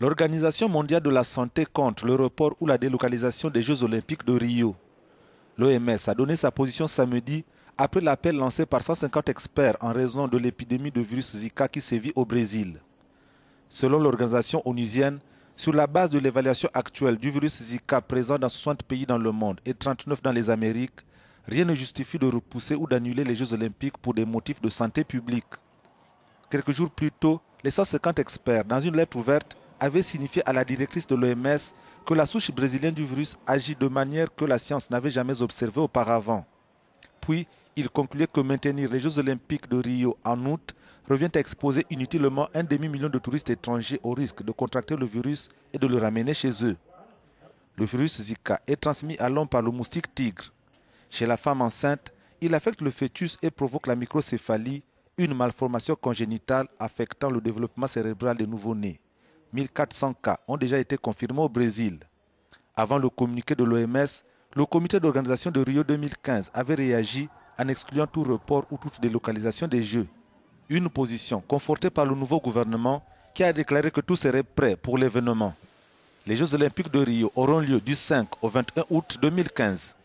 L'Organisation mondiale de la santé contre le report ou la délocalisation des Jeux olympiques de Rio. L'OMS a donné sa position samedi après l'appel lancé par 150 experts en raison de l'épidémie de virus Zika qui sévit au Brésil. Selon l'organisation onusienne, sur la base de l'évaluation actuelle du virus Zika présent dans 60 pays dans le monde et 39 dans les Amériques, rien ne justifie de repousser ou d'annuler les Jeux olympiques pour des motifs de santé publique. Quelques jours plus tôt, les 150 experts, dans une lettre ouverte, avait signifié à la directrice de l'OMS que la souche brésilienne du virus agit de manière que la science n'avait jamais observée auparavant. Puis, il concluait que maintenir les Jeux olympiques de Rio en août revient à exposer inutilement un demi-million de touristes étrangers au risque de contracter le virus et de le ramener chez eux. Le virus Zika est transmis à l'homme par le moustique tigre. Chez la femme enceinte, il affecte le fœtus et provoque la microcéphalie, une malformation congénitale affectant le développement cérébral des nouveau-nés. 1400 cas ont déjà été confirmés au Brésil. Avant le communiqué de l'OMS, le comité d'organisation de Rio 2015 avait réagi en excluant tout report ou toute délocalisation des Jeux. Une position confortée par le nouveau gouvernement qui a déclaré que tout serait prêt pour l'événement. Les Jeux olympiques de Rio auront lieu du 5 au 21 août 2015.